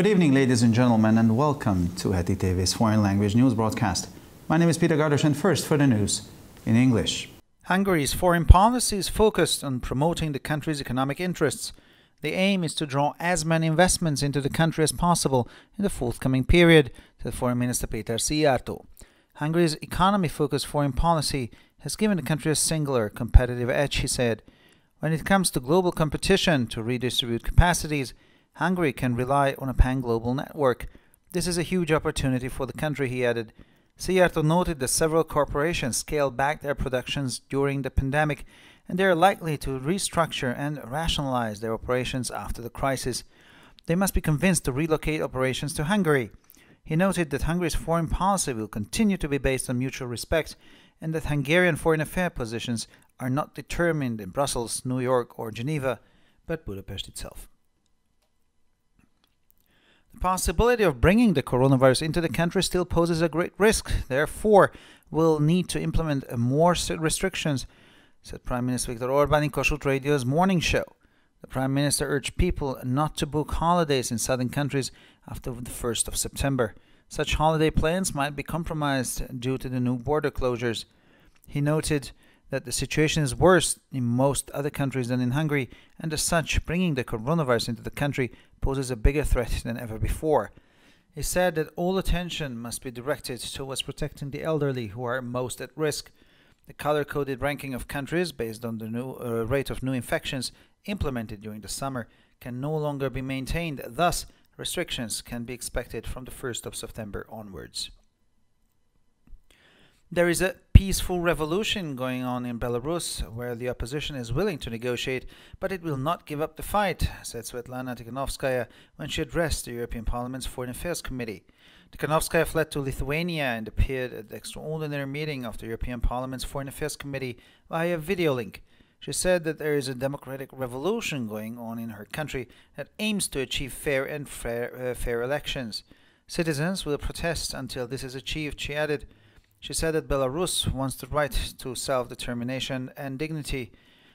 Good evening, ladies and gentlemen, and welcome to Heti TV's foreign language news broadcast. My name is Peter Gardosh, and first for the news in English. Hungary's foreign policy is focused on promoting the country's economic interests. The aim is to draw as many investments into the country as possible in the forthcoming period, said Foreign Minister Peter Sijarto. Hungary's economy-focused foreign policy has given the country a singular competitive edge, he said. When it comes to global competition to redistribute capacities, Hungary can rely on a pan-global network. This is a huge opportunity for the country, he added. Siarto noted that several corporations scaled back their productions during the pandemic, and they are likely to restructure and rationalize their operations after the crisis. They must be convinced to relocate operations to Hungary. He noted that Hungary's foreign policy will continue to be based on mutual respect and that Hungarian foreign affairs positions are not determined in Brussels, New York, or Geneva, but Budapest itself. The possibility of bringing the coronavirus into the country still poses a great risk. Therefore, we'll need to implement more restrictions, said Prime Minister Viktor Orban in Kossuth Radio's morning show. The Prime Minister urged people not to book holidays in southern countries after the 1st of September. Such holiday plans might be compromised due to the new border closures. He noted that the situation is worse in most other countries than in Hungary, and as such, bringing the coronavirus into the country poses a bigger threat than ever before. He said that all attention must be directed towards protecting the elderly who are most at risk. The color coded ranking of countries based on the new uh, rate of new infections implemented during the summer can no longer be maintained. Thus, restrictions can be expected from the 1st of September onwards. There is a peaceful revolution going on in Belarus, where the opposition is willing to negotiate, but it will not give up the fight, said Svetlana Tikhanovskaya when she addressed the European Parliament's Foreign Affairs Committee. Tikhanovskaya fled to Lithuania and appeared at the extraordinary meeting of the European Parliament's Foreign Affairs Committee via video link. She said that there is a democratic revolution going on in her country that aims to achieve fair and fair, uh, fair elections. Citizens will protest until this is achieved, she added. She said that Belarus wants the right to self-determination and dignity.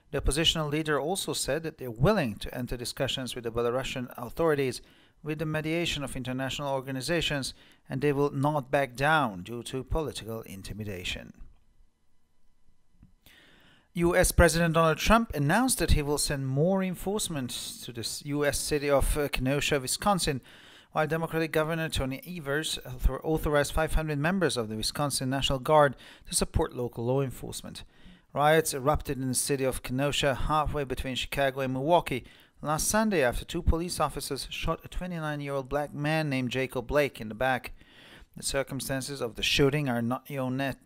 The oppositional leader also said that they're willing to enter discussions with the Belarusian authorities with the mediation of international organizations and they will not back down due to political intimidation. US President Donald Trump announced that he will send more reinforcements to the US city of uh, Kenosha, Wisconsin, while Democratic Governor Tony Evers authorized 500 members of the Wisconsin National Guard to support local law enforcement. Riots erupted in the city of Kenosha, halfway between Chicago and Milwaukee, last Sunday after two police officers shot a 29 year old black man named Jacob Blake in the back. The circumstances of the shooting are not,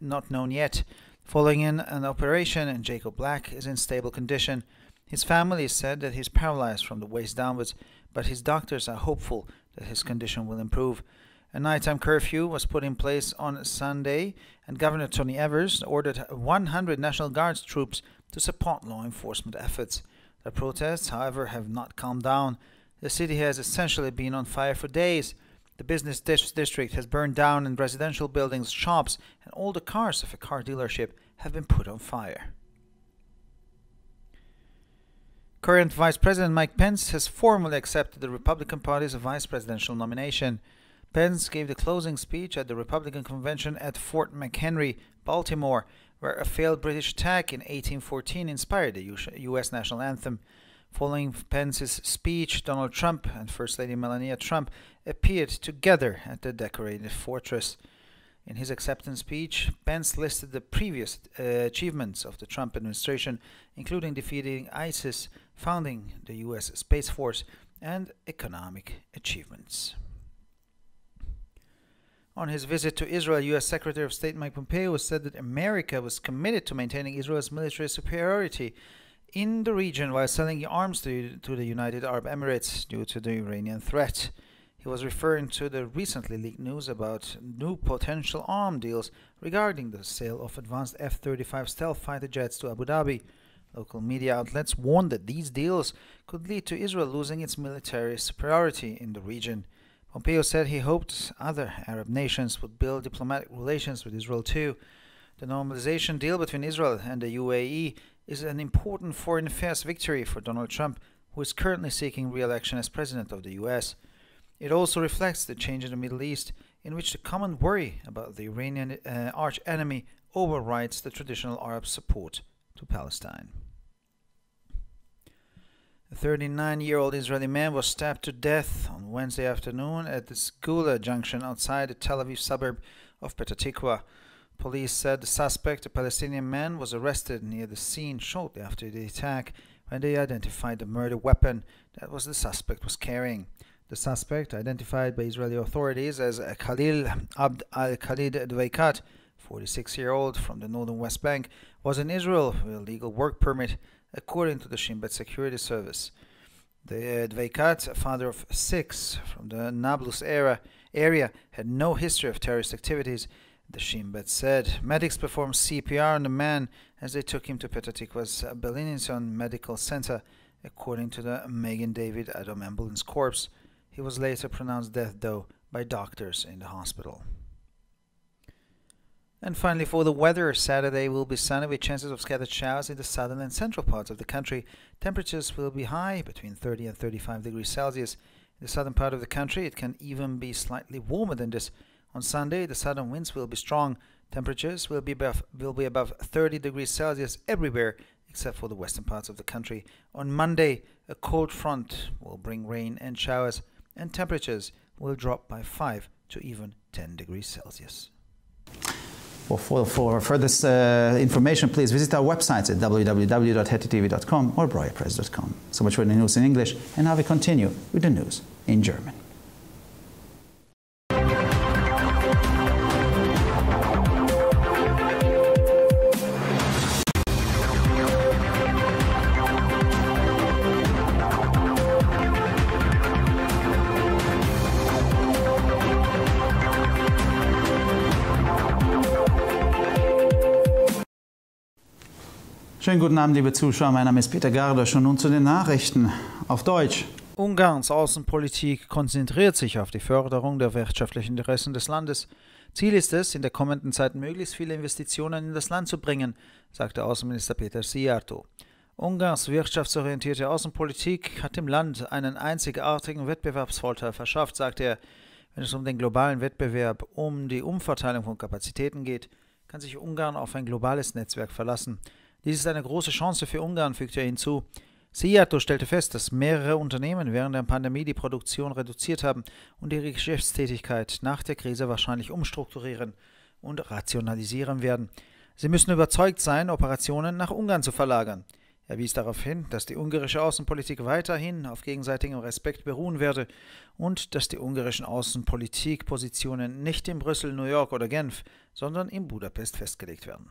not known yet. Following in an operation, Jacob Black is in stable condition. His family said that he's paralyzed from the waist downwards, but his doctors are hopeful that his condition will improve. A nighttime curfew was put in place on Sunday, and Governor Tony Evers ordered 100 National Guards troops to support law enforcement efforts. The protests, however, have not calmed down. The city has essentially been on fire for days. The business district has burned down, and residential buildings, shops, and all the cars of a car dealership have been put on fire. Current Vice President Mike Pence has formally accepted the Republican Party's vice presidential nomination. Pence gave the closing speech at the Republican convention at Fort McHenry, Baltimore, where a failed British attack in 1814 inspired the U.S. national anthem. Following Pence's speech, Donald Trump and First Lady Melania Trump appeared together at the decorated fortress. In his acceptance speech, Pence listed the previous uh, achievements of the Trump administration, including defeating ISIS founding the US Space Force, and economic achievements. On his visit to Israel, U.S. Secretary of State Mike Pompeo said that America was committed to maintaining Israel's military superiority in the region while selling arms to, to the United Arab Emirates due to the Iranian threat. He was referring to the recently leaked news about new potential arm deals regarding the sale of advanced F 35 stealth fighter jets to Abu Dhabi. Local media outlets warned that these deals could lead to Israel losing its military superiority in the region. Pompeo said he hoped other Arab nations would build diplomatic relations with Israel too. The normalization deal between Israel and the UAE is an important foreign affairs victory for Donald Trump, who is currently seeking re election as president of the US. It also reflects the change in the Middle East, in which the common worry about the Iranian uh, arch enemy overrides the traditional Arab support to Palestine. A 39 year old Israeli man was stabbed to death on Wednesday afternoon at the Skula junction outside the Tel Aviv suburb of Petah Tikva. Police said the suspect, a Palestinian man, was arrested near the scene shortly after the attack when they identified the murder weapon that was the suspect was carrying. The suspect, identified by Israeli authorities as Khalil Abd al Khalid Dweikat, 46 year old from the northern West Bank, was in Israel with a legal work permit, according to the Shin Bet Security Service. The Avikat, uh, father of six from the Nablus era, area, had no history of terrorist activities, the Shin Bet said. Medics performed CPR on the man as they took him to Petah Tikva's Belininson Medical Center, according to the Megan David Adam Ambulance Corps. He was later pronounced dead, though, by doctors in the hospital. And finally, for the weather, Saturday will be sunny with chances of scattered showers in the southern and central parts of the country. Temperatures will be high, between 30 and 35 degrees Celsius. In the southern part of the country, it can even be slightly warmer than this. On Sunday, the southern winds will be strong. Temperatures will be above, will be above 30 degrees Celsius everywhere except for the western parts of the country. On Monday, a cold front will bring rain and showers, and temperatures will drop by 5 to even 10 degrees Celsius. Well, for, for further uh, information, please visit our websites at www.hettytv.com or bryopress.com. So much for the news in English, and now we continue with the news in German. Schönen guten Abend, liebe Zuschauer. Mein Name ist Peter Gardosch und nun zu den Nachrichten auf Deutsch. Ungarns Außenpolitik konzentriert sich auf die Förderung der wirtschaftlichen Interessen des Landes. Ziel ist es, in der kommenden Zeit möglichst viele Investitionen in das Land zu bringen, sagte Außenminister Peter Sijarto. Ungarns wirtschaftsorientierte Außenpolitik hat dem Land einen einzigartigen Wettbewerbsvorteil verschafft, sagte er. Wenn es um den globalen Wettbewerb, um die Umverteilung von Kapazitäten geht, kann sich Ungarn auf ein globales Netzwerk verlassen. Dies ist eine große Chance für Ungarn, fügte er hinzu. Seato stellte fest, dass mehrere Unternehmen während der Pandemie die Produktion reduziert haben und ihre Geschäftstätigkeit nach der Krise wahrscheinlich umstrukturieren und rationalisieren werden. Sie müssen überzeugt sein, Operationen nach Ungarn zu verlagern. Er wies darauf hin, dass die ungarische Außenpolitik weiterhin auf gegenseitigem Respekt beruhen werde und dass die ungarischen Außenpolitikpositionen nicht in Brüssel, New York oder Genf, sondern in Budapest festgelegt werden.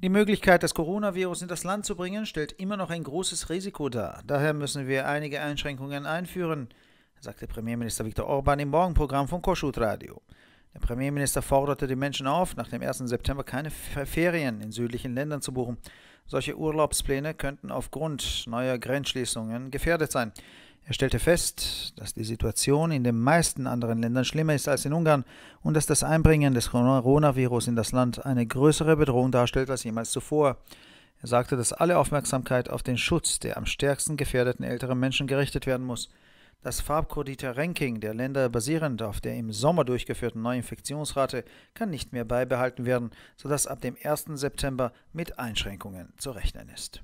Die Möglichkeit, das Coronavirus in das Land zu bringen, stellt immer noch ein großes Risiko dar. Daher müssen wir einige Einschränkungen einführen, sagte Premierminister Viktor Orban im Morgenprogramm von Koschut Radio. Der Premierminister forderte die Menschen auf, nach dem 1. September keine Ferien in südlichen Ländern zu buchen. Solche Urlaubspläne könnten aufgrund neuer Grenzschließungen gefährdet sein. Er stellte fest, dass die Situation in den meisten anderen Ländern schlimmer ist als in Ungarn und dass das Einbringen des Coronavirus in das Land eine größere Bedrohung darstellt als jemals zuvor. Er sagte, dass alle Aufmerksamkeit auf den Schutz der am stärksten gefährdeten älteren Menschen gerichtet werden muss. Das Farbkoditer-Ranking der Länder basierend auf der im Sommer durchgeführten Neuinfektionsrate kann nicht mehr beibehalten werden, sodass ab dem 1. September mit Einschränkungen zu rechnen ist.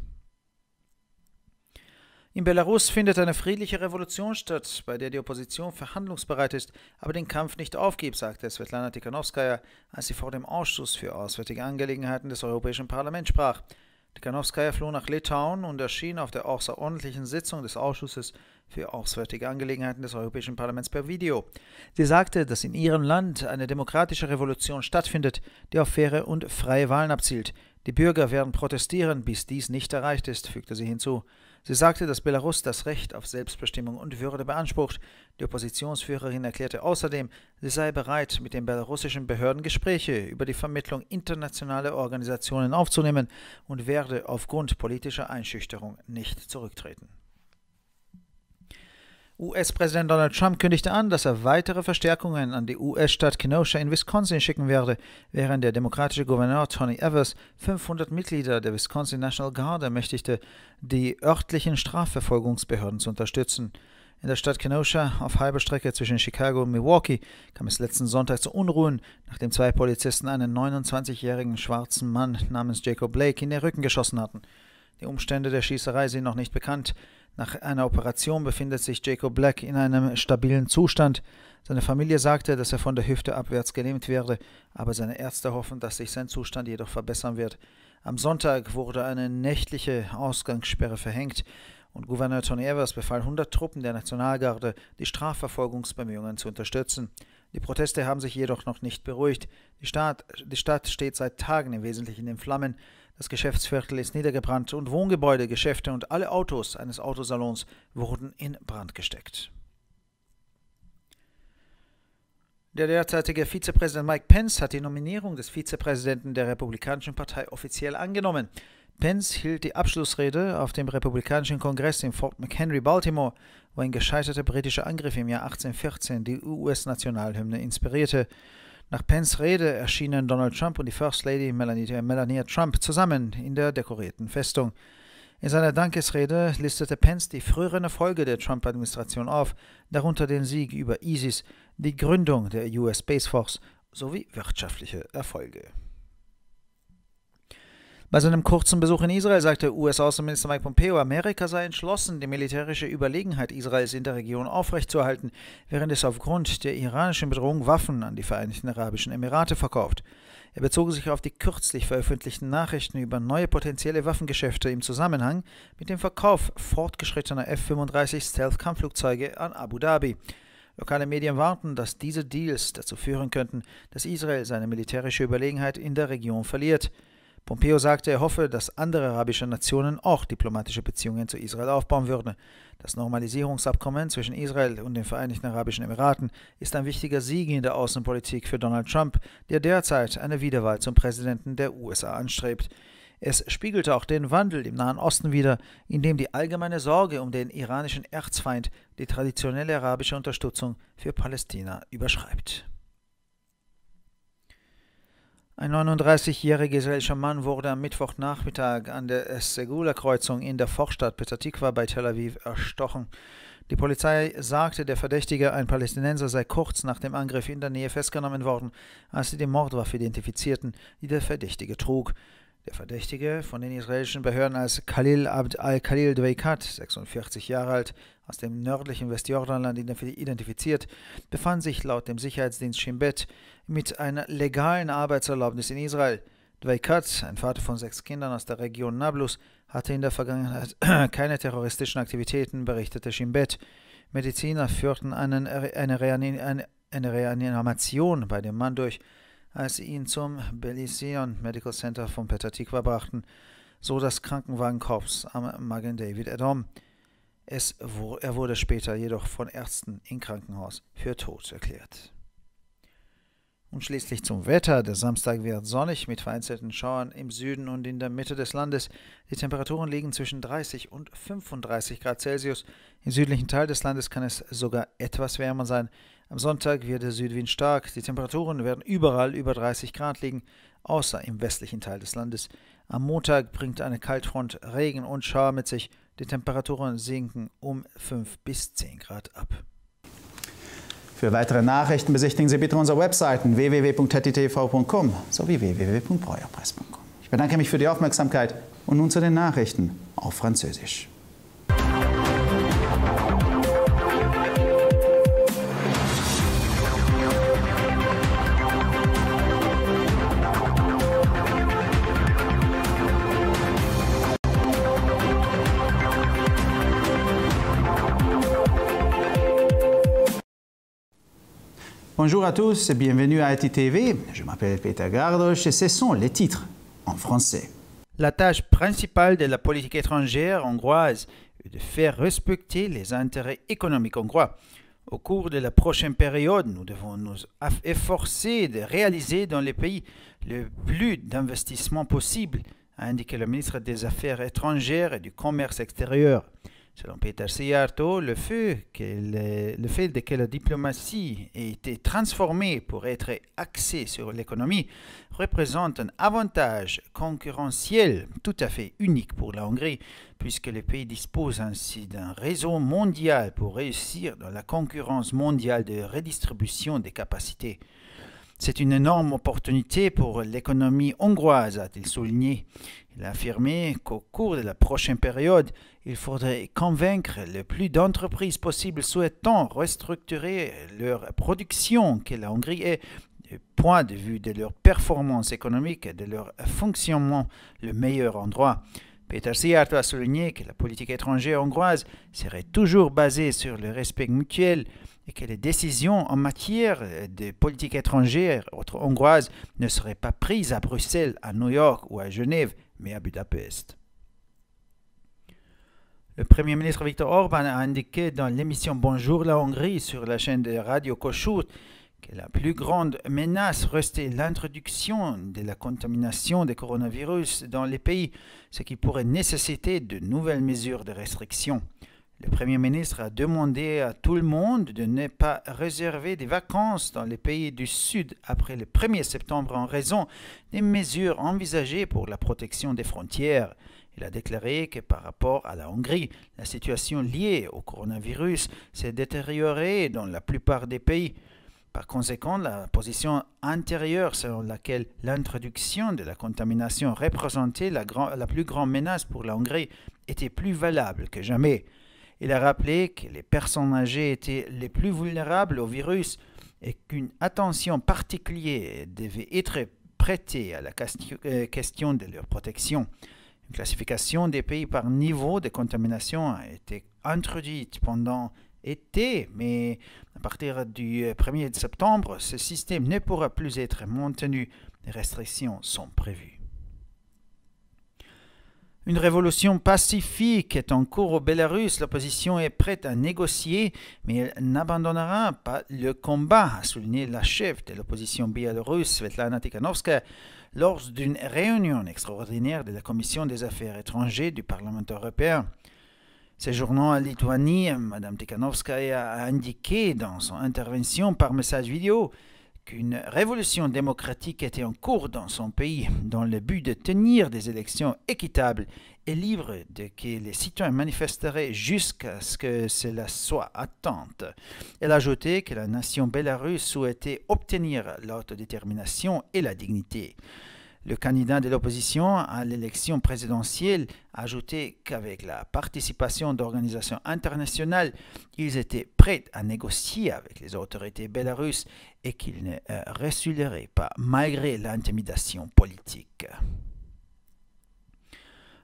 In Belarus findet eine friedliche Revolution statt, bei der die Opposition verhandlungsbereit ist, aber den Kampf nicht aufgibt, sagte Svetlana Tikhanovskaya, als sie vor dem Ausschuss für Auswärtige Angelegenheiten des Europäischen Parlaments sprach. Tikhanovskaya floh nach Litauen und erschien auf der außerordentlichen Sitzung des Ausschusses für auswärtige Angelegenheiten des Europäischen Parlaments per Video. Sie sagte, dass in ihrem Land eine demokratische Revolution stattfindet, die auf faire und freie Wahlen abzielt. Die Bürger werden protestieren, bis dies nicht erreicht ist, fügte sie hinzu. Sie sagte, dass Belarus das Recht auf Selbstbestimmung und Würde beansprucht. Die Oppositionsführerin erklärte außerdem, sie sei bereit, mit den belarussischen Behörden Gespräche über die Vermittlung internationaler Organisationen aufzunehmen und werde aufgrund politischer Einschüchterung nicht zurücktreten. US-Präsident Donald Trump kündigte an, dass er weitere Verstärkungen an die US-Stadt Kenosha in Wisconsin schicken werde, während der demokratische Gouverneur Tony Evers 500 Mitglieder der Wisconsin National Guard ermächtigte, die örtlichen Strafverfolgungsbehörden zu unterstützen. In der Stadt Kenosha, auf halber Strecke zwischen Chicago und Milwaukee, kam es letzten Sonntag zu Unruhen, nachdem zwei Polizisten einen 29-jährigen schwarzen Mann namens Jacob Blake in den Rücken geschossen hatten. Die Umstände der Schießerei sind noch nicht bekannt. Nach einer Operation befindet sich Jacob Black in einem stabilen Zustand. Seine Familie sagte, dass er von der Hüfte abwärts gelähmt werde, aber seine Ärzte hoffen, dass sich sein Zustand jedoch verbessern wird. Am Sonntag wurde eine nächtliche Ausgangssperre verhängt und Gouverneur Tony Evers befahl 100 Truppen der Nationalgarde, die Strafverfolgungsbemühungen zu unterstützen. Die Proteste haben sich jedoch noch nicht beruhigt. Die Stadt, die Stadt steht seit Tagen im Wesentlichen in den Flammen. Das Geschäftsviertel ist niedergebrannt und Wohngebäude, Geschäfte und alle Autos eines Autosalons wurden in Brand gesteckt. Der derzeitige Vizepräsident Mike Pence hat die Nominierung des Vizepräsidenten der Republikanischen Partei offiziell angenommen. Pence hielt die Abschlussrede auf dem Republikanischen Kongress in Fort McHenry, Baltimore, wo ein gescheiterter britischer Angriff im Jahr 1814 die US-Nationalhymne inspirierte. Nach Pence Rede erschienen Donald Trump und die First Lady Melania, äh, Melania Trump zusammen in der dekorierten Festung. In seiner Dankesrede listete Pence die früheren Erfolge der Trump-Administration auf, darunter den Sieg über ISIS, die Gründung der US Space Force sowie wirtschaftliche Erfolge. Bei seinem kurzen Besuch in Israel sagte US-Außenminister Mike Pompeo, Amerika sei entschlossen, die militärische Überlegenheit Israels in der Region aufrechtzuerhalten, während es aufgrund der iranischen Bedrohung Waffen an die Vereinigten Arabischen Emirate verkauft. Er bezog sich auf die kürzlich veröffentlichten Nachrichten über neue potenzielle Waffengeschäfte im Zusammenhang mit dem Verkauf fortgeschrittener F-35 Stealth-Kampfflugzeuge an Abu Dhabi. Lokale Medien warnten, dass diese Deals dazu führen könnten, dass Israel seine militärische Überlegenheit in der Region verliert. Pompeo sagte, er hoffe, dass andere arabische Nationen auch diplomatische Beziehungen zu Israel aufbauen würden. Das Normalisierungsabkommen zwischen Israel und den Vereinigten Arabischen Emiraten ist ein wichtiger Sieg in der Außenpolitik für Donald Trump, der derzeit eine Wiederwahl zum Präsidenten der USA anstrebt. Es spiegelte auch den Wandel im Nahen Osten wider, in dem die allgemeine Sorge um den iranischen Erzfeind die traditionelle arabische Unterstützung für Palästina überschreibt. Ein 39-jähriger israelischer Mann wurde am Mittwochnachmittag an der Segula-Kreuzung in der Vorstadt Petatikwa bei Tel Aviv erstochen. Die Polizei sagte, der Verdächtige, ein Palästinenser, sei kurz nach dem Angriff in der Nähe festgenommen worden, als sie die Mordwaffe identifizierten, die der Verdächtige trug. Der Verdächtige, von den israelischen Behörden als Khalil Abd al-Khalil Dweikat, 46 Jahre alt, aus dem nördlichen Westjordanland identifiziert, befand sich laut dem Sicherheitsdienst Shimbet mit einer legalen Arbeitserlaubnis in Israel. Dweikat, ein Vater von sechs Kindern aus der Region Nablus, hatte in der Vergangenheit keine terroristischen Aktivitäten, berichtete Shimbet. Mediziner führten einen, eine, Reanimation bei dem Mann durch, als sie ihn zum Belizeon Medical Center von Petah Tikva brachten, so das Krankenwagenkorps am Magen David Adom. Es, er wurde später jedoch von Ärzten im Krankenhaus für tot erklärt. Und schließlich zum Wetter. Der Samstag wird sonnig mit vereinzelten Schauern im Süden und in der Mitte des Landes. Die Temperaturen liegen zwischen 30 und 35 Grad Celsius. Im südlichen Teil des Landes kann es sogar etwas wärmer sein. Am Sonntag wird der Südwind stark. Die Temperaturen werden überall über 30 Grad liegen, außer im westlichen Teil des Landes. Am Montag bringt eine Kaltfront Regen und Schauer mit sich. Die Temperaturen sinken um 5 bis 10 Grad ab. Für weitere Nachrichten besichtigen Sie bitte unsere Webseiten www.ttv.com sowie www.breuerpreis.com. Ich bedanke mich für die Aufmerksamkeit und nun zu den Nachrichten auf Französisch. Bonjour à tous et bienvenue à ITTV. Je m'appelle Peter Gardos et ce sont les titres en français. La tâche principale de la politique étrangère hongroise est de faire respecter les intérêts économiques hongrois. Au cours de la prochaine période, nous devons nous efforcer de réaliser dans les pays le plus d'investissements possible, a indiqué le ministre des Affaires étrangères et du Commerce extérieur. Selon Peter Seyarto, le fait, fait de que la diplomatie ait été transformée pour être axée sur l'économie représente un avantage concurrentiel tout à fait unique pour la Hongrie, puisque le pays dispose ainsi d'un réseau mondial pour réussir dans la concurrence mondiale de redistribution des capacités. C'est une énorme opportunité pour l'économie hongroise, a-t-il souligné. Il a affirmé qu'au cours de la prochaine période, il faudrait convaincre le plus d'entreprises possibles souhaitant restructurer leur production que la Hongrie est, du point de vue de leur performance économique et de leur fonctionnement, le meilleur endroit. Peter Siart a souligné que la politique étrangère hongroise serait toujours basée sur le respect mutuel et que les décisions en matière de politique étrangère hongroise ne seraient pas prises à Bruxelles, à New York ou à Genève, mais à Budapest. Le Premier ministre Viktor Orban a indiqué dans l'émission Bonjour la Hongrie sur la chaîne de Radio Kossuth que la plus grande menace restait l'introduction de la contamination des coronavirus dans les pays, ce qui pourrait nécessiter de nouvelles mesures de restriction. Le Premier ministre a demandé à tout le monde de ne pas réserver des vacances dans les pays du Sud après le 1er septembre en raison des mesures envisagées pour la protection des frontières. Il a déclaré que par rapport à la Hongrie, la situation liée au coronavirus s'est détériorée dans la plupart des pays. Par conséquent, la position antérieure selon laquelle l'introduction de la contamination représentait la, la plus grande menace pour la Hongrie était plus valable que jamais. Il a rappelé que les personnes âgées étaient les plus vulnérables au virus et qu'une attention particulière devait être prêtée à la question euh, de leur protection. Une classification des pays par niveau de contamination a été introduite pendant l'été, mais à partir du 1er septembre, ce système ne pourra plus être maintenu. Les restrictions sont prévues. Une révolution pacifique est en cours au Bélarus. L'opposition est prête à négocier, mais elle n'abandonnera pas le combat, a souligné la chef de l'opposition biélorusse, Svetlana Tikhanovskaya, lors d'une réunion extraordinaire de la Commission des affaires étrangères du Parlement européen. Séjournant en Lituanie, Mme Tikhanovskaya a indiqué dans son intervention par message vidéo qu'une révolution démocratique était en cours dans son pays dans le but de tenir des élections équitables et libres de que les citoyens manifesteraient jusqu'à ce que cela soit atteinte. Elle ajoutait que la nation bélarusse souhaitait obtenir l'autodétermination et la dignité. Le candidat de l'opposition à l'élection présidentielle a ajouté qu'avec la participation d'organisations internationales, ils étaient prêts à négocier avec les autorités belarusses et qu'ils ne euh, reculeraient pas malgré l'intimidation politique.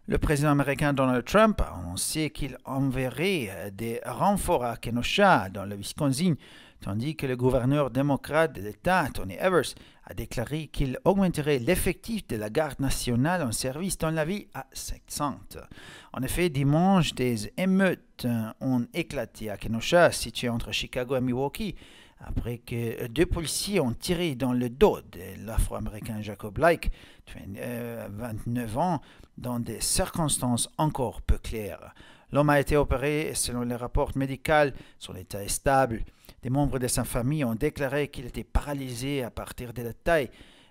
Le président américain Donald Trump a annoncé qu'il enverrait euh, des renforts à Kenosha, dans le Wisconsin, tandis que le gouverneur démocrate de l'État, Tony Evers, a déclaré qu'il augmenterait l'effectif de la garde nationale en service dans la vie à 700. En effet, dimanche, des émeutes ont éclaté à Kenosha, située entre Chicago et Milwaukee, après que deux policiers ont tiré dans le dos de l'Afro-Américain Jacob Blake, 29 euh, ans, dans des circonstances encore peu claires. L'homme a été opéré et selon les rapports médicaux, son état est stable. Des membres de sa famille ont déclaré qu'il était paralysé à partir de la taille,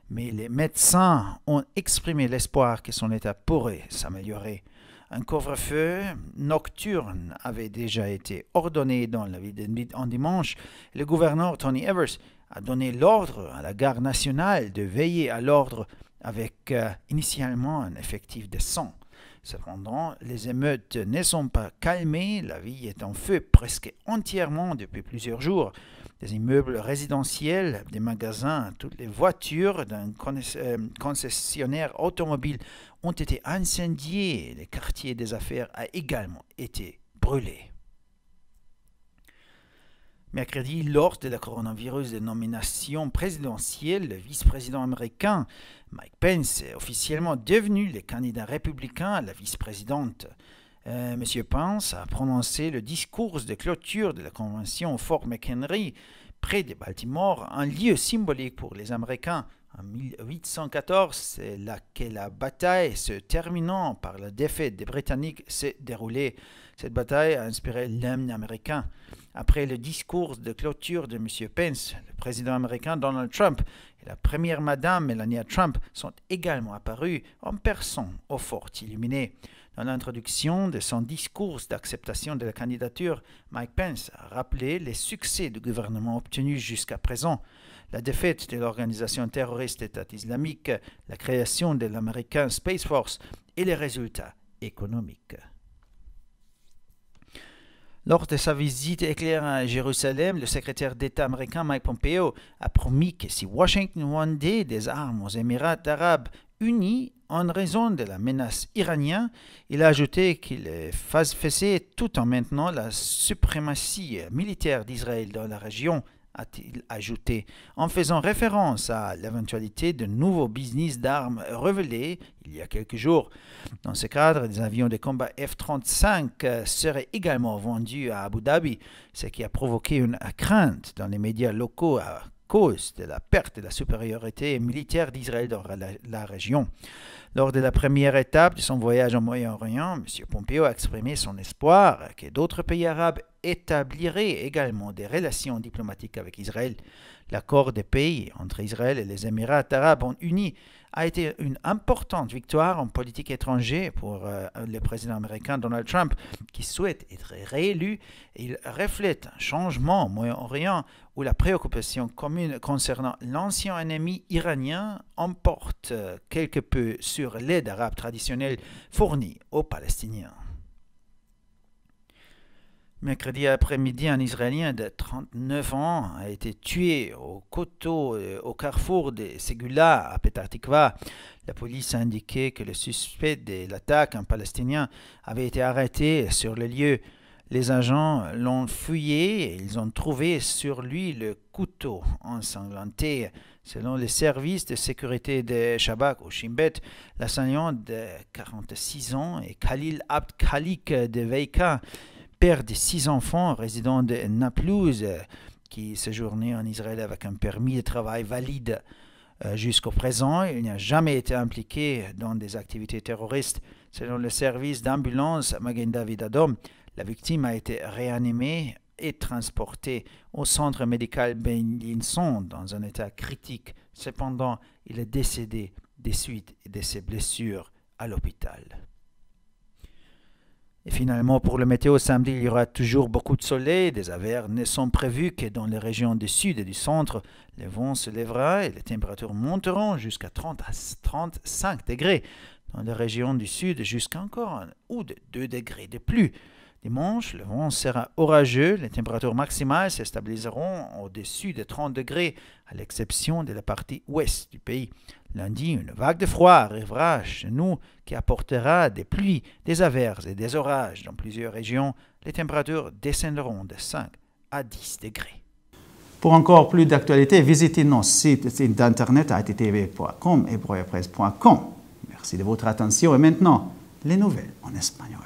mais les médecins ont exprimé l'espoir que son état pourrait s'améliorer. Un couvre-feu nocturne avait déjà été ordonné dans la ville de en dimanche. Le gouverneur Tony Evers a donné l'ordre à la garde nationale de veiller à l'ordre avec euh, initialement un effectif de 100. Cependant, les émeutes ne sont pas calmées, la ville est en feu presque entièrement depuis plusieurs jours. Des immeubles résidentiels, des magasins, toutes les voitures d'un euh, concessionnaire automobile ont été incendiées. Le quartier des affaires a également été brûlé. Mercredi, lors de la coronavirus de nomination présidentielle, le vice-président américain Mike Pence est officiellement devenu le candidat républicain à la vice-présidente. Euh, Monsieur M. Pence a prononcé le discours de clôture de la convention au Fort McHenry, près de Baltimore, un lieu symbolique pour les Américains. En 1814, c'est là que la bataille se terminant par la défaite des Britanniques s'est déroulée. Cette bataille a inspiré l'hymne américain après le discours de clôture de M. Pence, le président américain Donald Trump et la première madame Melania Trump sont également apparus en personne au Fort illuminé. Dans l'introduction de son discours d'acceptation de la candidature, Mike Pence a rappelé les succès du gouvernement obtenus jusqu'à présent. La défaite de l'organisation terroriste État islamique, la création de l'américain Space Force et les résultats économiques. Lors de sa visite éclair à Jérusalem, le secrétaire d'État américain Mike Pompeo a promis que si Washington vendait des armes aux Émirats arabes unis en raison de la menace iranienne, il a ajouté qu'il faisait tout en maintenant la suprématie militaire d'Israël dans la région a-t-il ajouté, en faisant référence à l'éventualité de nouveaux business d'armes révélés il y a quelques jours. Dans ce cadre, des avions de combat F-35 euh, seraient également vendus à Abu Dhabi, ce qui a provoqué une crainte dans les médias locaux à cause de la perte de la supériorité militaire d'Israël dans la, région. Lors de la première étape de son voyage en Moyen-Orient, M. Pompeo a exprimé son espoir que d'autres pays arabes établirait également des relations diplomatiques avec Israël. L'accord des pays entre Israël et les Émirats arabes unis a été une importante victoire en politique étrangère pour euh, le président américain Donald Trump, qui souhaite être réélu. Il reflète un changement au Moyen-Orient où la préoccupation commune concernant l'ancien ennemi iranien emporte euh, quelque peu sur l'aide arabe traditionnelle fournie aux Palestiniens. Mercredi après-midi, un Israélien de 39 ans a été tué au couteau euh, au carrefour de Segula à Petah Tikva. La police a indiqué que le suspect de l'attaque, un Palestinien, avait été arrêté sur le lieu. Les agents l'ont fouillé et ils ont trouvé sur lui le couteau ensanglanté. Selon les services de sécurité de Shabak au Shimbet, l'assaillant de 46 ans et Khalil Abd Khalik de Veika père de six enfants résident de Naplouse, euh, qui séjournait en Israël avec un permis de travail valide. Euh, jusqu'au présent, il n'a jamais été impliqué dans des activités terroristes. Selon le service d'ambulance Magen David Adom, la victime a été réanimée et transportée au centre médical Ben Benlinson dans un état critique. Cependant, il est décédé des suites de ses blessures à l'hôpital. Et finalement, pour le météo samedi, il y aura toujours beaucoup de soleil, des averses ne sont prévues que dans les régions du sud et du centre, le vent se lèvera et les températures monteront jusqu'à 30 à 35 degrés. Dans les régions du sud, jusqu'à encore un ou de 2 degrés de plus. Dimanche, le vent sera orageux, les températures maximales se stabiliseront au-dessus de 30 degrés, à l'exception de la partie ouest du pays. Lundi, une vague de froid arrivera chez nous qui apportera des pluies, des averses et des orages dans plusieurs régions. Les températures descendront de 5 à 10 degrés. Pour encore plus d'actualités, visitez nos sites, d'internet attv.com et broyapresse.com. Merci de votre attention et maintenant, les nouvelles en espagnol.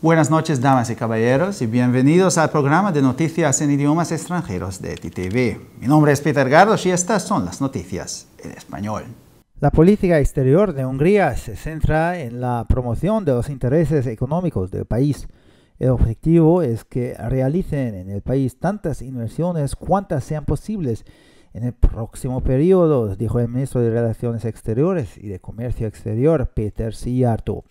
Buenas noches, damas y caballeros, y bienvenidos al programa de noticias en idiomas extranjeros de TTV. Mi nombre es Peter Gardos y estas son las noticias en español. La política exterior de Hungría se centra en la promoción de los intereses económicos del país. El objetivo es que realicen en el país tantas inversiones cuantas sean posibles en el próximo periodo, dijo el ministro de Relaciones Exteriores y de Comercio Exterior, Peter Sillartu.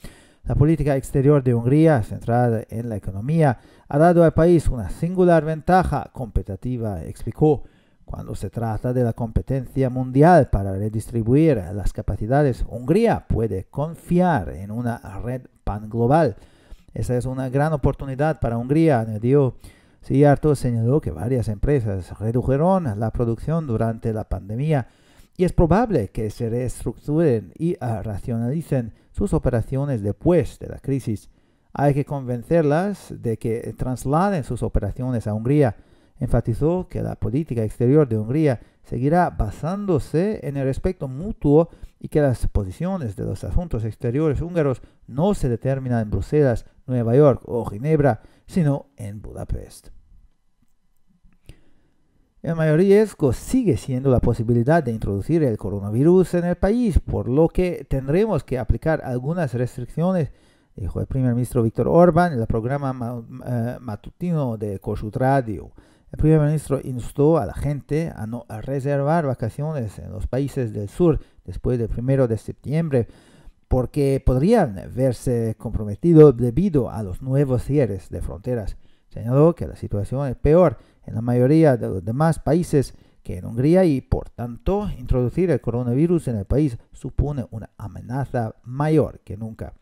La política exterior de Hungría, centrada en la economía, ha dado al país una singular ventaja competitiva, explicó, cuando se trata de la competencia mundial para redistribuir las capacidades. Hungría puede confiar en una red pan-global. Esa es una gran oportunidad para Hungría, añadió. Ciarto señaló que varias empresas redujeron la producción durante la pandemia y es probable que se reestructuren y racionalicen sus operaciones después de la crisis. Hay que convencerlas de que trasladen sus operaciones a Hungría. Enfatizó que la política exterior de Hungría seguirá basándose en el respeto mutuo y que las posiciones de los asuntos exteriores húngaros no se determinan en Bruselas, Nueva York o Ginebra, sino en Budapest. El mayor riesgo sigue siendo la posibilidad de introducir el coronavirus en el país, por lo que tendremos que aplicar algunas restricciones, dijo el primer ministro Víctor Orbán en el programa eh, matutino de Kossuth Radio. El primer ministro instó a la gente a no reservar vacaciones en los países del sur después del primero de septiembre, porque podrían verse comprometidos debido a los nuevos cierres de fronteras. Señaló que la situación es peor en la mayoría de los demás países que en Hungría y por tanto introducir el coronavirus en el país supone una amenaza mayor que nunca.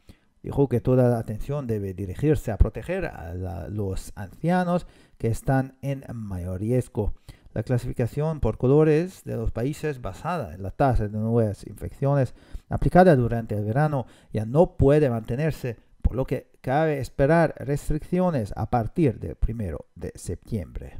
Dijo que toda la atención debe dirigirse a proteger a los ancianos que están en mayor riesgo. La clasificación por colores de los países basada en la tasa de nuevas infecciones aplicada durante el verano ya no puede mantenerse, por lo que cabe esperar restricciones a partir del 1 de septiembre.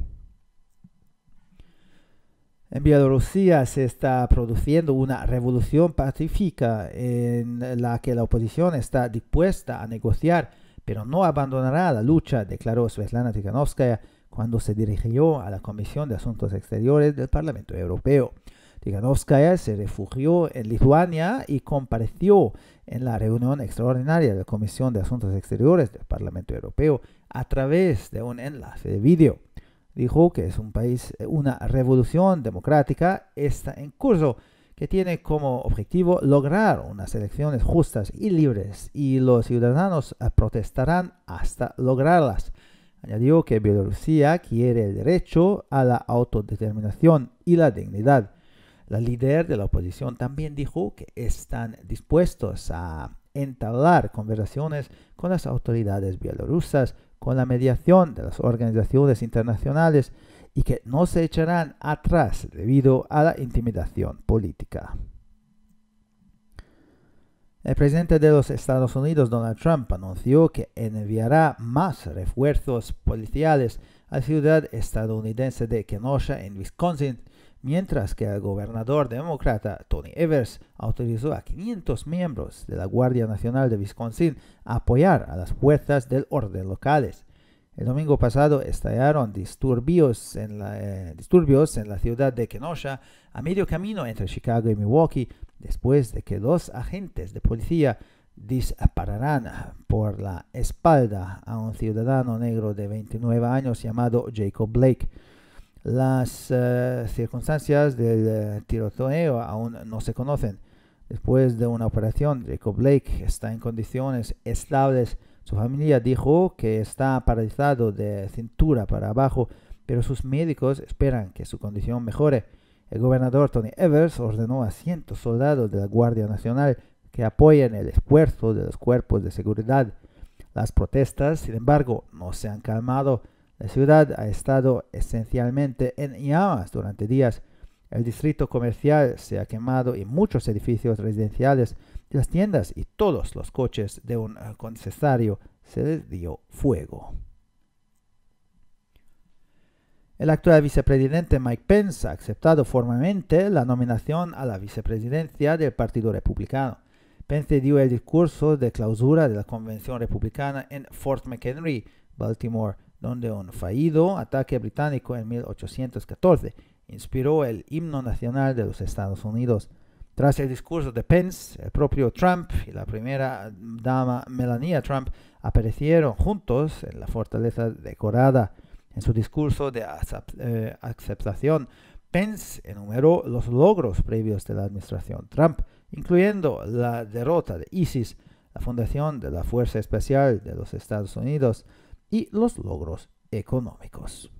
En Bielorrusia se está produciendo una revolución pacífica en la que la oposición está dispuesta a negociar, pero no abandonará la lucha, declaró Svetlana Tikhanovskaya cuando se dirigió a la Comisión de Asuntos Exteriores del Parlamento Europeo. Tikhanovskaya se refugió en Lituania y compareció en la reunión extraordinaria de la Comisión de Asuntos Exteriores del Parlamento Europeo a través de un enlace de vídeo dijo que es un país, eh, una revolución democrática está en curso, que tiene como objetivo lograr unas elecciones justas y libres, y los ciudadanos eh, protestarán hasta lograrlas. Añadió que Bielorrusia quiere el derecho a la autodeterminación y la dignidad. La líder de la oposición también dijo que están dispuestos a entablar conversaciones con las autoridades bielorrusas con la mediación de las organizaciones internacionales y que no se echarán atrás debido a la intimidación política. El presidente de los Estados Unidos, Donald Trump, anunció que enviará más refuerzos policiales a la ciudad estadounidense de Kenosha, en Wisconsin, mientras que el gobernador demócrata Tony Evers autorizó a 500 miembros de la Guardia Nacional de Wisconsin a apoyar a las fuerzas del orden locales. El domingo pasado estallaron eh, disturbios en, la, ciudad de Kenosha, a medio camino entre Chicago y Milwaukee, después de que dos agentes de policía dispararan por la espalda a un ciudadano negro de 29 años llamado Jacob Blake. Las eh, circunstancias del eh, tiroteo aún no se conocen. Después de una operación, Jacob Blake está en condiciones estables. Su familia dijo que está paralizado de cintura para abajo, pero sus médicos esperan que su condición mejore. El gobernador Tony Evers ordenó a cientos soldados de la Guardia Nacional que apoyen el esfuerzo de los cuerpos de seguridad. Las protestas, sin embargo, no se han calmado. La ciudad ha estado esencialmente en llamas durante días. El distrito comercial se ha quemado y muchos edificios residenciales, las tiendas y todos los coches de un eh, concesario se les dio fuego. El actual vicepresidente Mike Pence ha aceptado formalmente la nominación a la vicepresidencia del Partido Republicano. Pence dio el discurso de clausura de la Convención Republicana en Fort McHenry, Baltimore, donde un fallido ataque británico en 1814 inspiró el himno nacional de los Estados Unidos. Tras el discurso de Pence, el propio Trump y la primera dama Melania Trump aparecieron juntos en la fortaleza decorada. En su discurso de eh, aceptación, Pence enumeró los logros previos de la administración Trump, incluyendo la derrota de ISIS, la fundación de la Fuerza Especial de los Estados Unidos, y los logros económicos.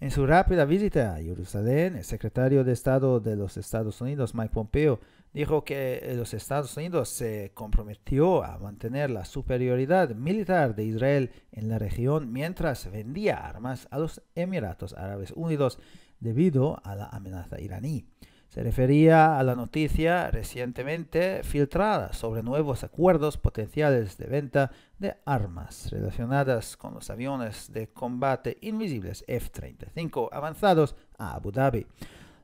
En su rápida visita a Jerusalén, el secretario de Estado de los Estados Unidos, Mike Pompeo, dijo que eh, los Estados Unidos se comprometió a mantener la superioridad militar de Israel en la región mientras vendía armas a los Emiratos Árabes Unidos debido a la amenaza iraní. Se refería a la noticia recientemente filtrada sobre nuevos acuerdos potenciales de venta de armas relacionadas con los aviones de combate invisibles F-35 avanzados a Abu Dhabi.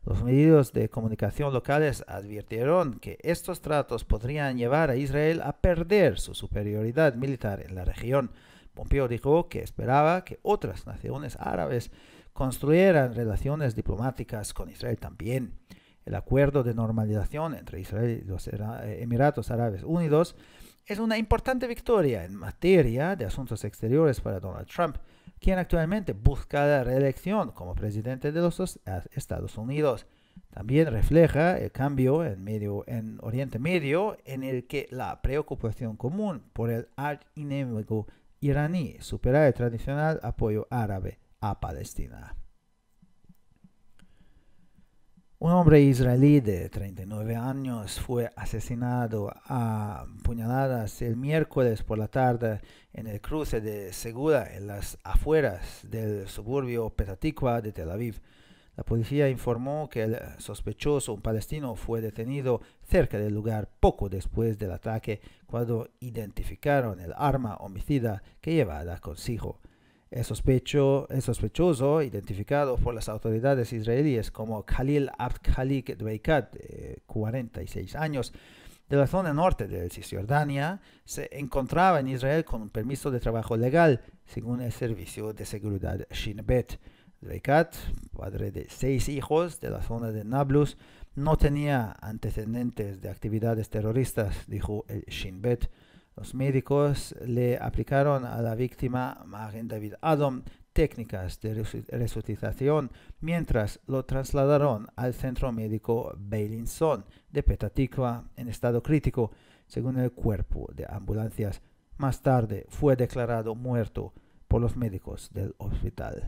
Los medios de comunicación locales advirtieron que estos tratos podrían llevar a Israel a perder su superioridad militar en la región. Pompeo dijo que esperaba que otras naciones árabes construyeran relaciones diplomáticas con Israel también el acuerdo de normalización entre Israel y los eh, Emiratos Árabes Unidos, es una importante victoria en materia de asuntos exteriores para Donald Trump, quien actualmente busca la reelección como presidente de los eh, Estados Unidos. También refleja el cambio en, Oriente Medio, en el que la preocupación común por el archienemigo iraní supera el tradicional apoyo árabe a Palestina. Un hombre israelí de 39 años fue asesinado a puñaladas el miércoles por la tarde en el cruce de Segura en las afueras del suburbio Petatikwa de Tel Aviv. La policía informó que el sospechoso, un palestino, fue detenido cerca del lugar poco después del ataque cuando identificaron el arma homicida que llevaba consigo. El, sospechoso, identificado por las autoridades israelíes como Khalil Abd Khalik Dweikat, 46 eh, años, de la zona norte de Cisjordania, se encontraba en Israel con un permiso de trabajo legal, según el Servicio de Seguridad Shin Bet. Dweikat, padre de seis hijos de la zona de Nablus, no tenía antecedentes de actividades terroristas, dijo el Shin Bet. Los médicos le aplicaron a la víctima Marin David Adam técnicas de resucitación mientras lo trasladaron al centro médico Beilinson de Petatikva en estado crítico, según el cuerpo de ambulancias. Más tarde fue declarado muerto por los médicos del hospital.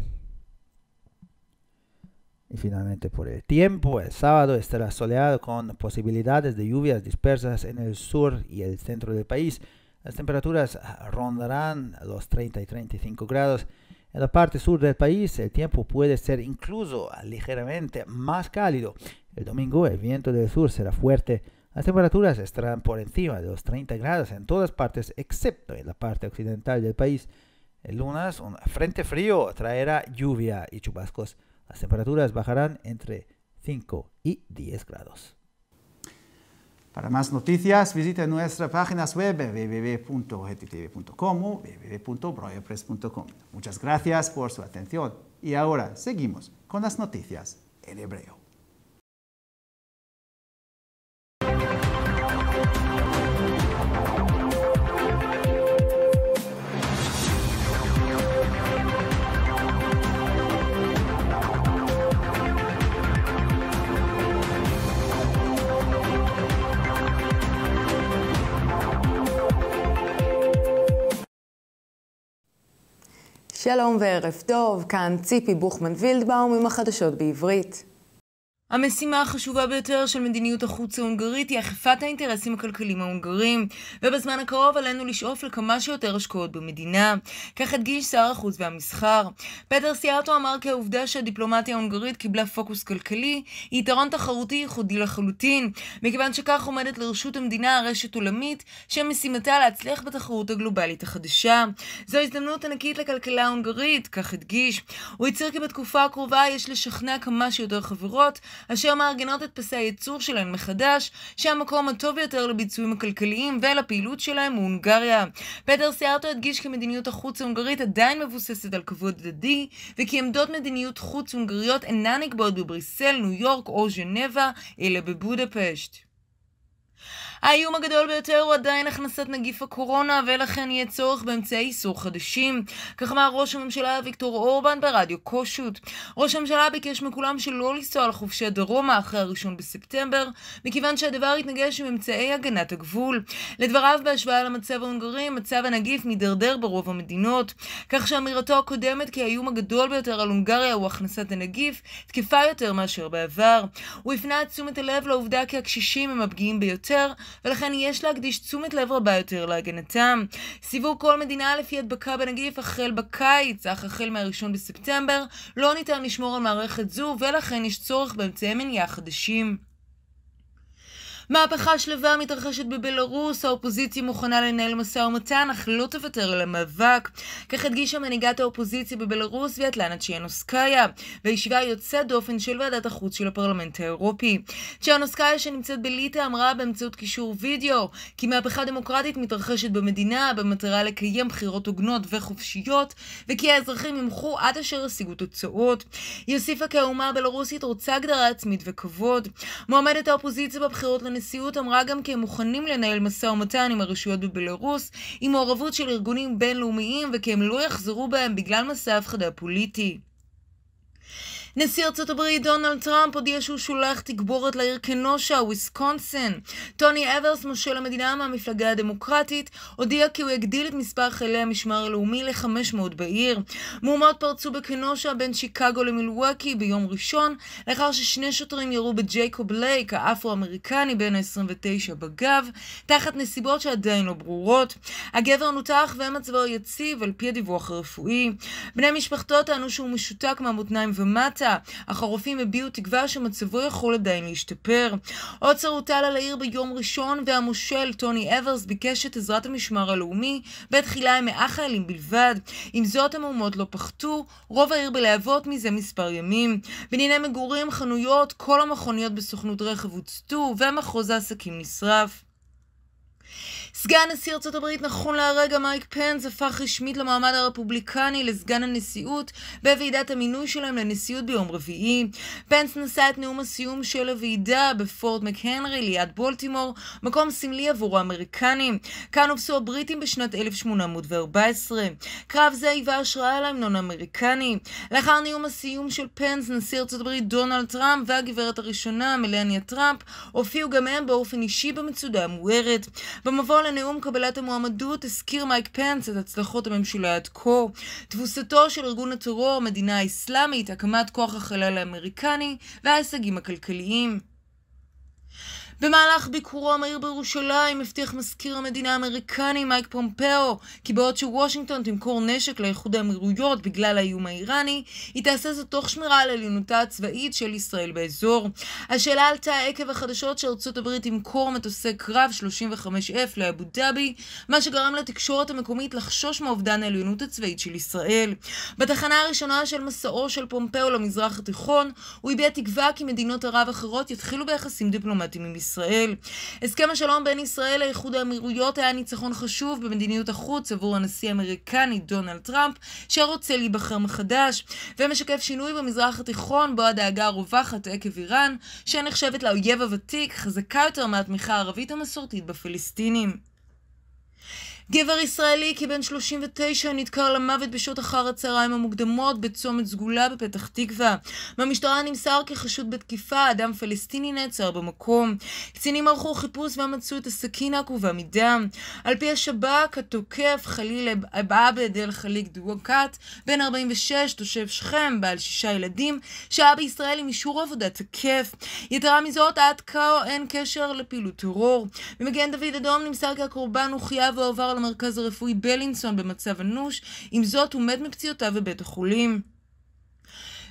Y finalmente por el tiempo, el sábado estará soleado con posibilidades de lluvias dispersas en el sur y el centro del país. Las temperaturas rondarán los 30 y 35 grados. En la parte sur del país el tiempo puede ser incluso ligeramente más cálido. El domingo el viento del sur será fuerte. Las temperaturas estarán por encima de los 30 grados en todas partes excepto en la parte occidental del país. El lunes un frente frío traerá lluvia y chubascos. Las temperaturas bajarán entre 5 y 10 grados. Para más noticias, visite nuestra página web www.gtv.com o Muchas gracias por su atención. Y ahora seguimos con las noticias en hebreo. שלום וערב טוב, כאן ציפי בוכמן וילדבאום עם החדשות בעברית. המשימה החשובה ביותר של מדיניות החוץ ההונגרית היא אכיפת האינטרסים הכלכליים ההונגרים, ובזמן הקרוב עלינו לשאוף לכמה שיותר השקעות במדינה. כך הדגיש שר החוץ והמסחר. פטר סיאטו אמר כי העובדה שהדיפלומטיה ההונגרית קיבלה פוקוס כלכלי היא יתרון תחרותי ייחודי לחלוטין, מכיוון שכך עומדת לרשות המדינה רשת עולמית שמשימתה להצליח בתחרות הגלובלית החדשה. זו הזדמנות ענקית לכלכלה ההונגרית, כך הדגיש. הוא הצהיר כי בתקופה הקרובה יש לשכנע כמה שיותר חברות אשר מארגנות את פסי הייצור שלהן מחדש, שהמקום הטוב יותר לביצועים הכלכליים ולפעילות שלהן הוא הונגריה. פטר סיארטו הדגיש כי מדיניות החוץ ההונגרית עדיין מבוססת על כבוד הדדי, וכי עמדות מדיניות חוץ הונגריות אינן נקבעות בבריסל, ניו יורק או ז'נבה, אלא בבודפשט. האיום הגדול ביותר הוא עדיין הכנסת נגיף הקורונה, ולכן יהיה צורך באמצעי איסור חדשים. כך אמר ראש הממשלה ויקטור אורבן ברדיו קושוט. ראש הממשלה ביקש מכולם שלא לנסוע לחופשי דרומה אחרי הראשון בספטמבר, מכיוון שהדבר התנגש עם אמצעי הגנת הגבול. לדבריו, בהשוואה למצב ההונגרי, מצב הנגיף מידרדר ברוב המדינות, כך שאמירתו הקודמת כי האיום הגדול ביותר על הונגריה הוא הכנסת הנגיף, תקפה יותר מאשר בעבר. הוא הפנה את תשומת הלב לעובדה כי הקשישים הם הפגיעים ביותר, ולכן יש להקדיש תשומת לב רבה יותר להגנתם. סיווג כל מדינה לפי הדבקה בנגיף החל בקיץ, אך החל מה-1 בספטמבר לא ניתן לשמור על מערכת זו, ולכן יש צורך באמצעי מניעה חדשים. מהפכה שלווה מתרחשת בבלארוס, האופוזיציה מוכנה לנהל משא ומתן, אך לא תוותר על המאבק. כך הדגישה מנהיגת האופוזיציה בבלארוס ויאטלנה צ'יאנוסקאיה, בישיבה יוצאת דופן של ועדת החוץ של הפרלמנט האירופי. צ'יאנוסקאיה שנמצאת בליטא אמרה באמצעות קישור וידאו, כי מהפכה דמוקרטית מתרחשת במדינה במטרה לקיים בחירות הוגנות וחופשיות, וכי האזרחים ימחו עד אשר ישיגו תוצאות. היא הוסיפה כי האומה הבלארוסית רוצה הגדרה עצמית וכבוד. מועמדת האופוזיציה בבחירות הנשיאות אמרה גם כי הם מוכנים לנהל משא ומתן עם הרשויות בבלארוס, עם מעורבות של ארגונים בינלאומיים, וכי הם לא יחזרו בהם בגלל מסע ההפחדה הפוליטי. נשיא ארצות הברית דונלד טראמפ הודיע שהוא שולח תגבורת לעיר קנושה, וויסקונסין. טוני אברס, מושל המדינה מהמפלגה הדמוקרטית, הודיע כי הוא יגדיל את מספר חיילי המשמר הלאומי ל-500 בעיר. מהומות פרצו בקנושה בין שיקגו למילווקי ביום ראשון, לאחר ששני שוטרים ירו בג'ייקוב לייק, האפרו-אמריקני בן ה-29 בגב, תחת נסיבות שעדיין לא ברורות. הגבר נותח והם הצבא יציב על פי הדיווח הרפואי. בני משפחתו טענו שהוא משותק מהמותניים ומטה, פצע, אך הרופאים הביעו תקווה שמצבו יכול עדיין להשתפר. עוצר הוטל על העיר ביום ראשון, והמושל טוני אברס ביקש את עזרת המשמר הלאומי, בתחילה עם מאה חיילים בלבד. עם זאת, המהומות לא פחתו, רוב העיר בלהבות מזה מספר ימים. בנייני מגורים, חנויות, כל המכוניות בסוכנות רכב הוצתו, ומחוז העסקים נשרף. סגן נשיא ארצות הברית נכון להרגע מייק פנס הפך רשמית למעמד הרפובליקני לסגן הנשיאות בוועידת המינוי שלהם לנשיאות ביום רביעי. פנס נשא את נאום הסיום של הוועידה בפורט מקהנרי ליד בולטימור, מקום סמלי עבור האמריקנים. כאן הופסו הבריטים בשנת 1814. קרב זה היווה השראה להמנון האמריקני. לאחר נאום הסיום של פנס, נשיא ארצות הברית דונלד טראמפ והגברת הראשונה מלניה טראמפ הופיעו גם הם באופן אישי במצודה המוארת. במבוא לנאום קבלת המועמדות הזכיר מייק פנס את הצלחות הממשלה עד כה. תבוסתו של ארגון הטרור, המדינה האסלאמית, הקמת כוח החלל האמריקני וההישגים הכלכליים. במהלך ביקורו המהיר בירושלים הבטיח מזכיר המדינה האמריקני מייק פומפאו כי בעוד שוושינגטון תמכור נשק לאיחוד האמירויות בגלל האיום האיראני, היא תעשה זאת תוך שמירה על עליונותה הצבאית של ישראל באזור. השאלה עלתה עקב החדשות שארצות הברית תמכור מטוסי קרב 35F לאבו דאבי, מה שגרם לתקשורת המקומית לחשוש מאובדן העליונות הצבאית של ישראל. בתחנה הראשונה של מסעו של פומפאו למזרח התיכון, הוא הביע תקווה כי מדינות ערב אחרות יתחילו ביחסים דיפלומטיים עם ישראל. ישראל. הסכם השלום בין ישראל לאיחוד האמירויות היה ניצחון חשוב במדיניות החוץ עבור הנשיא האמריקני דונלד טראמפ, שרוצה להיבחר מחדש, ומשקף שינוי במזרח התיכון בו הדאגה הרווחת עקב איראן, שנחשבת לאויב הוותיק, חזקה יותר מהתמיכה הערבית המסורתית בפלסטינים. גבר ישראלי כבן 39 נדקר למוות בשעות אחר הצהריים המוקדמות בצומת סגולה בפתח תקווה. במשטרה נמסר כחשוד בתקיפה, אדם פלסטיני נעצר במקום. קצינים ערכו חיפוש ומצאו את הסכין העקובה מדם. על פי השב"כ, התוקף חליל אבעבד אל חליק דווקת, בן 46, תושב שכם, בעל שישה ילדים, שהה בישראל עם אישור עבודה תקף. יתרה מזאת, עד כה אין קשר לפעילות טרור. במגן דוד אדום נמסר כי הקורבן הוא והועבר למרכז הרפואי בלינסון במצב אנוש, עם זאת הוא מת מפציעותיו בבית החולים.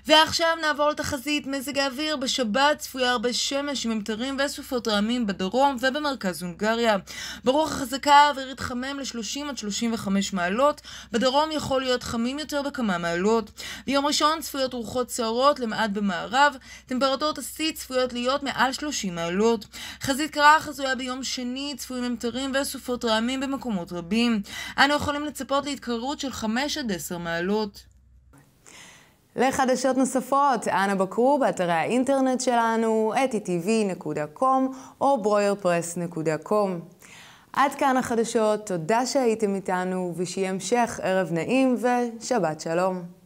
ועכשיו נעבור לתחזית מזג האוויר. בשבת צפויה הרבה שמש עם המטרים וסופות רעמים בדרום ובמרכז הונגריה. ברוח החזקה האוויר יתחמם ל-30 עד 35 מעלות, בדרום יכול להיות חמים יותר בכמה מעלות. ביום ראשון צפויות רוחות סערות למעט במערב, טמפרטורות השיא צפויות להיות מעל 30 מעלות. חזית קרה חזויה ביום שני צפויים למטרים וסופות רעמים במקומות רבים. אנו יכולים לצפות להתקררות של 5 עד 10 מעלות. לחדשות נוספות, אנא בקרו באתרי האינטרנט שלנו, eti.tv.com או ברוירפרס.com. עד כאן החדשות, תודה שהייתם איתנו ושיהיה המשך ערב נעים ושבת שלום.